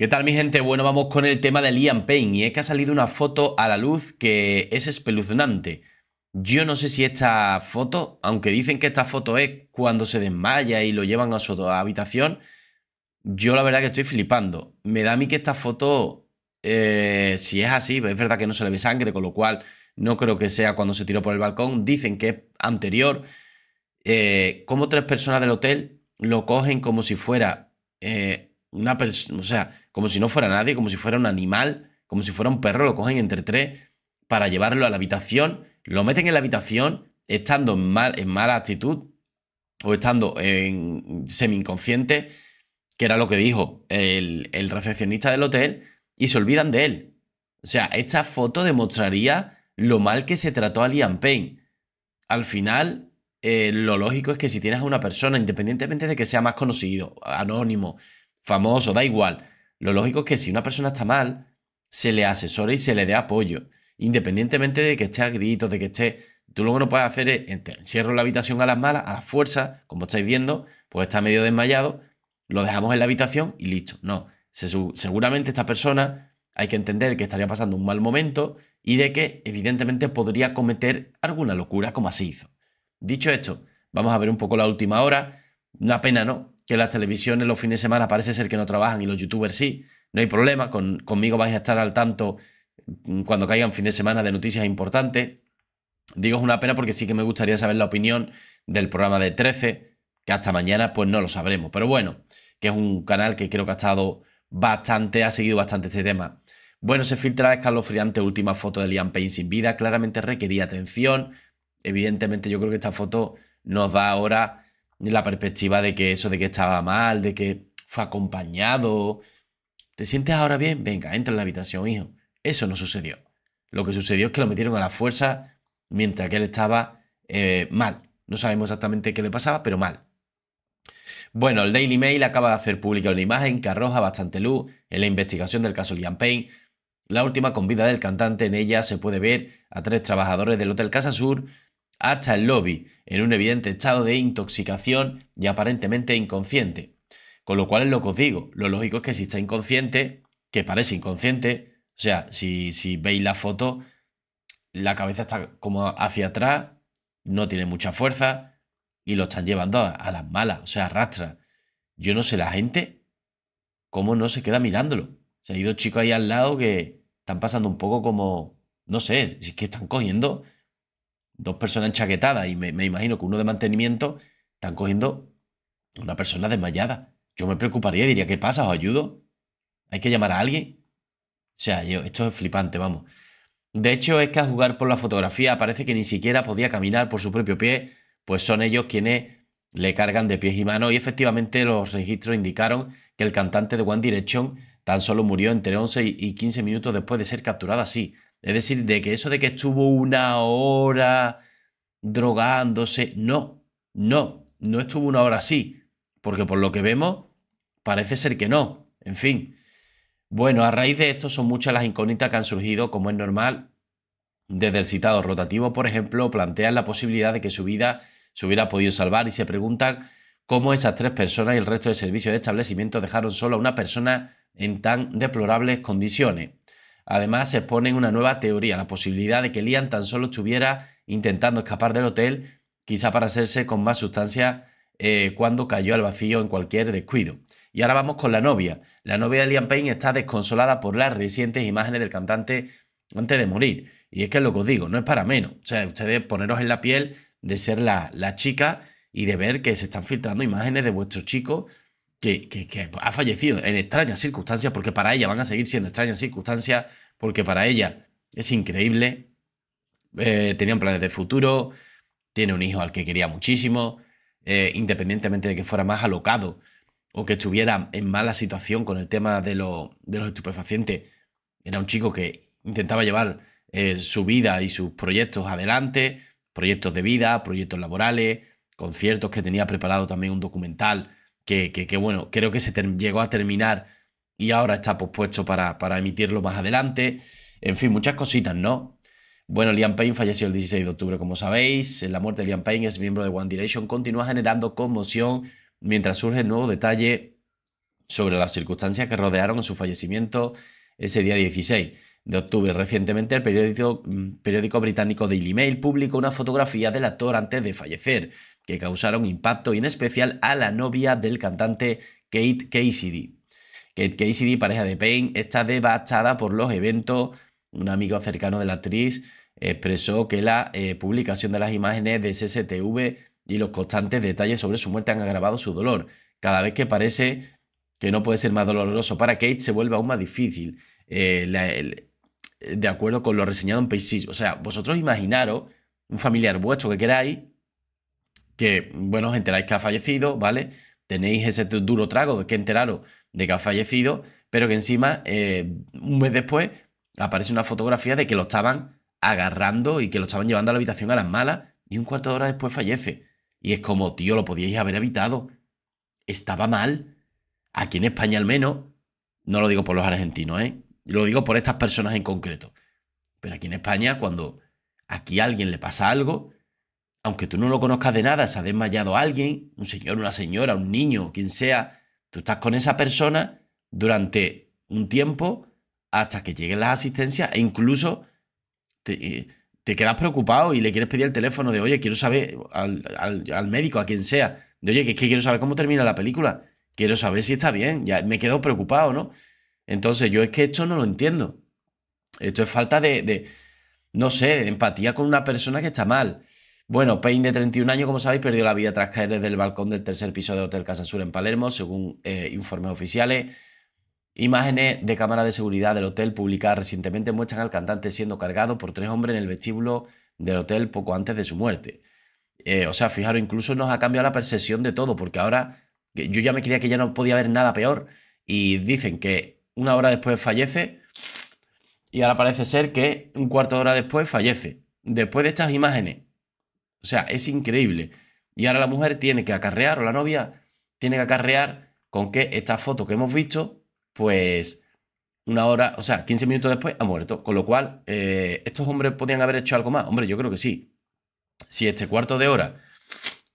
¿Qué tal mi gente? Bueno, vamos con el tema de Liam Payne y es que ha salido una foto a la luz que es espeluznante. Yo no sé si esta foto, aunque dicen que esta foto es cuando se desmaya y lo llevan a su habitación, yo la verdad que estoy flipando. Me da a mí que esta foto, eh, si es así, es verdad que no se le ve sangre, con lo cual no creo que sea cuando se tiró por el balcón. Dicen que es anterior. Eh, como tres personas del hotel lo cogen como si fuera... Eh, una o sea, como si no fuera nadie, como si fuera un animal, como si fuera un perro, lo cogen entre tres para llevarlo a la habitación, lo meten en la habitación estando en, mal, en mala actitud o estando en semi-inconsciente, que era lo que dijo el, recepcionista del hotel, y se olvidan de él. O sea, esta foto demostraría lo mal que se trató a Liam Payne. Al final, eh, lo lógico es que si tienes a una persona, independientemente de que sea más conocido, anónimo, famoso, da igual. Lo lógico es que si una persona está mal, se le asesore y se le dé apoyo. Independientemente de que esté a gritos, de que esté. Tú que no puedes hacer es, encierro la habitación a las malas, a la fuerza, como estáis viendo, pues está medio desmayado, lo dejamos en la habitación y listo. No. seguramente esta persona hay que entender que estaría pasando un mal momento y de que evidentemente podría cometer alguna locura como así hizo. Dicho esto, vamos a ver un poco la última hora. Una pena, ¿no? que las televisiones los fines de semana parece ser que no trabajan y los youtubers sí, no hay problema, conmigo vais a estar al tanto mm, cuando caigan un fin de semana de noticias importantes. Digo es una pena porque sí que me gustaría saber la opinión del programa de 13, que hasta mañana pues no lo sabremos, pero bueno, que es un canal que creo que ha estado bastante, ha seguido bastante este tema. Bueno, se filtra la escalofriante última foto de Liam Payne sin vida, claramente requería atención, evidentemente yo creo que esta foto nos da ahora la perspectiva de que eso, de que estaba mal, de que fue acompañado. ¿Te sientes ahora bien? Venga, entra en la habitación, hijo. Eso no sucedió. Lo que sucedió es que lo metieron a la fuerza mientras que él estaba eh, mal. No sabemos exactamente qué le pasaba, pero mal. Bueno, el Daily Mail acaba de hacer pública una imagen que arroja bastante luz en la investigación del caso Liam Payne. La última con vida del cantante, en ella se puede ver a tres trabajadores del Hotel Casa Sur hasta el lobby, en un evidente estado de intoxicación y aparentemente inconsciente. Con lo cual es lo que os digo, lo lógico es que si está inconsciente, que parece inconsciente, o sea, si, veis la foto, la cabeza está como hacia atrás, no tiene mucha fuerza y lo están llevando a, las malas, o sea, arrastra. Yo no sé la gente cómo no se queda mirándolo. Se ha ido dos chicos ahí al lado que están pasando un poco como, no sé, si es que están cogiendo dos personas enchaquetadas y me, imagino que uno de mantenimiento están cogiendo una persona desmayada. Yo me preocuparía, y diría, ¿qué pasa? ¿o ayudo? ¿Hay que llamar a alguien? O sea, yo, esto es flipante, vamos. De hecho, es que al jugar por la fotografía parece que ni siquiera podía caminar por su propio pie, pues son ellos quienes le cargan de pies y manos y efectivamente los registros indicaron que el cantante de One Direction tan solo murió entre 11 y 15 minutos después de ser capturado así, es decir, de que eso de que estuvo una hora drogándose, no, no, no estuvo una hora así, porque por lo que vemos parece ser que no, en fin. Bueno, a raíz de esto son muchas las incógnitas que han surgido, como es normal. Desde el citado rotativo, por ejemplo, plantean la posibilidad de que su vida se hubiera podido salvar y se preguntan cómo esas tres personas y el resto del servicio de establecimiento dejaron solo a una persona en tan deplorables condiciones. Además, se expone una nueva teoría, la posibilidad de que Liam tan solo estuviera intentando escapar del hotel, quizá para hacerse con más sustancia eh, cuando cayó al vacío en cualquier descuido. Y ahora vamos con la novia. La novia de Liam Payne está desconsolada por las recientes imágenes del cantante antes de morir. Y es que es lo que os digo, no es para menos. O sea, ustedes poneros en la piel de ser la, la chica y de ver que se están filtrando imágenes de vuestro chico que, que, que, ha fallecido en extrañas circunstancias, porque para ella van a seguir siendo extrañas circunstancias, porque para ella es increíble. Eh, tenía un planes de futuro, tiene un hijo al que quería muchísimo, eh, independientemente de que fuera más alocado o que estuviera en mala situación con el tema de, de los estupefacientes, era un chico que intentaba llevar eh, su vida y sus proyectos adelante, proyectos de vida, proyectos laborales, conciertos que tenía preparado también un documental que, que bueno, creo que se llegó a terminar y ahora está pospuesto para, para emitirlo más adelante. En fin, muchas cositas, ¿no? Bueno, Liam Payne falleció el 16 de octubre, como sabéis. La muerte de Liam Payne, es miembro de One Direction, continúa generando conmoción mientras surge nuevo detalle sobre las circunstancias que rodearon su fallecimiento ese día 16 de octubre. Recientemente, el periódico, mm, periódico británico Daily Mail publicó una fotografía del actor antes de fallecer, que causaron impacto y en especial a la novia del cantante Kate Casey. Kate Casey, pareja de Payne, está devastada por los eventos. Un amigo cercano de la actriz expresó que la eh, publicación de las imágenes de SSTV y los constantes detalles sobre su muerte han agravado su dolor. Cada vez que parece que no puede ser más doloroso para Kate, se vuelve aún más difícil. Eh, de acuerdo con lo reseñado en Paysis. O sea, vosotros imaginaros un familiar vuestro que queráis, que, bueno, os enteráis que ha fallecido, ¿vale? Tenéis ese duro trago de que enteraros de que ha fallecido, pero que encima, eh, un mes después, aparece una fotografía de que lo estaban agarrando y que lo estaban llevando a la habitación a las malas, y un cuarto de hora después fallece. Y es como, tío, lo podíais haber evitado. Estaba mal. Aquí en España al menos, no lo digo por los argentinos, ¿eh? Lo digo por estas personas en concreto. Pero aquí en España, cuando aquí a alguien le pasa algo, aunque tú no lo conozcas de nada, se ha desmayado alguien, un señor, una señora, un niño, quien sea, Tú estás con esa persona durante un tiempo hasta que lleguen las asistencias e incluso te, eh, quedas preocupado y le quieres pedir el teléfono de, oye, quiero saber al, médico, a quien sea, de, oye, que es que quiero saber cómo termina la película, quiero saber si está bien, ya me quedo preocupado, ¿no? Entonces yo es que esto no lo entiendo. Esto es falta de, de no sé, empatía con una persona que está mal. Bueno, Payne, de 31 años, como sabéis, perdió la vida tras caer desde el balcón del tercer piso del Hotel Casa Sur en Palermo, según eh, informes oficiales. Imágenes de cámara de seguridad del hotel publicadas recientemente muestran al cantante siendo cargado por tres hombres en el vestíbulo del hotel poco antes de su muerte. Eh, o sea, fijaros, incluso nos ha cambiado la percepción de todo, porque ahora yo ya me creía que ya no podía haber nada peor. Y dicen que una hora después fallece y ahora parece ser que un cuarto de hora después fallece. Después de estas imágenes o sea, es increíble. Y ahora la mujer tiene que acarrear, o la novia tiene que acarrear con que esta foto que hemos visto, pues una hora, o sea, 15 minutos después ha muerto. Con lo cual, eh, estos hombres podían haber hecho algo más. Hombre, yo creo que sí. Si este cuarto de hora,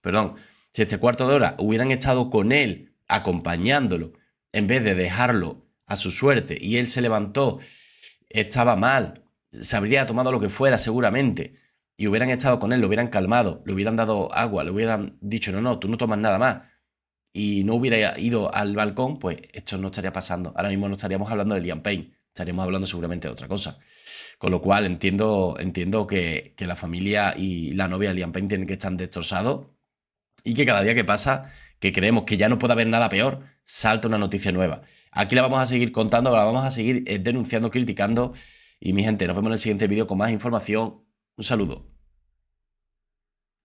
perdón, si este cuarto de hora hubieran estado con él, acompañándolo, en vez de dejarlo a su suerte, y él se levantó, estaba mal, se habría tomado lo que fuera seguramente, y hubieran estado con él, lo hubieran calmado, le hubieran dado agua, le hubieran dicho, no, no, tú no tomas nada más, y no hubiera ido al balcón, pues esto no estaría pasando. Ahora mismo no estaríamos hablando de Liam Payne, estaríamos hablando seguramente de otra cosa. Con lo cual entiendo, entiendo que, que la familia y la novia de Liam Payne tienen que estar destrozados y que cada día que pasa, que creemos que ya no puede haber nada peor, salta una noticia nueva. Aquí la vamos a seguir contando, la vamos a seguir eh, denunciando, criticando. Y mi gente, nos vemos en el siguiente vídeo con más información un saludo.